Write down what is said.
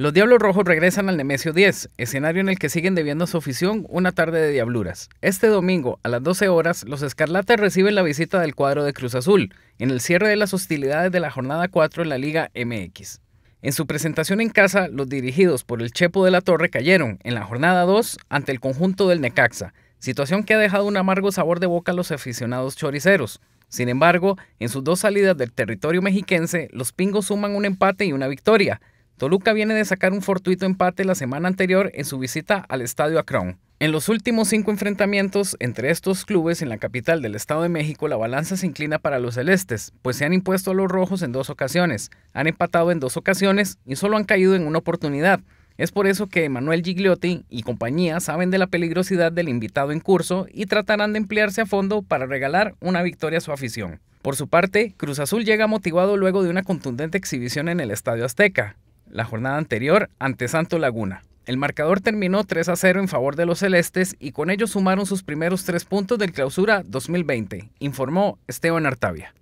Los Diablos Rojos regresan al Nemesio 10, escenario en el que siguen debiendo a su afición una tarde de diabluras. Este domingo, a las 12 horas, los Escarlates reciben la visita del cuadro de Cruz Azul, en el cierre de las hostilidades de la jornada 4 en la Liga MX. En su presentación en casa, los dirigidos por el Chepo de la Torre cayeron en la jornada 2 ante el conjunto del Necaxa, situación que ha dejado un amargo sabor de boca a los aficionados choriceros. Sin embargo, en sus dos salidas del territorio mexiquense, los pingos suman un empate y una victoria, Toluca viene de sacar un fortuito empate la semana anterior en su visita al Estadio Akron. En los últimos cinco enfrentamientos entre estos clubes en la capital del Estado de México, la balanza se inclina para los celestes, pues se han impuesto a los rojos en dos ocasiones, han empatado en dos ocasiones y solo han caído en una oportunidad. Es por eso que Manuel Gigliotti y compañía saben de la peligrosidad del invitado en curso y tratarán de emplearse a fondo para regalar una victoria a su afición. Por su parte, Cruz Azul llega motivado luego de una contundente exhibición en el Estadio Azteca, la jornada anterior ante Santo Laguna. El marcador terminó 3 a 0 en favor de los celestes y con ello sumaron sus primeros tres puntos del clausura 2020, informó Esteban Artavia.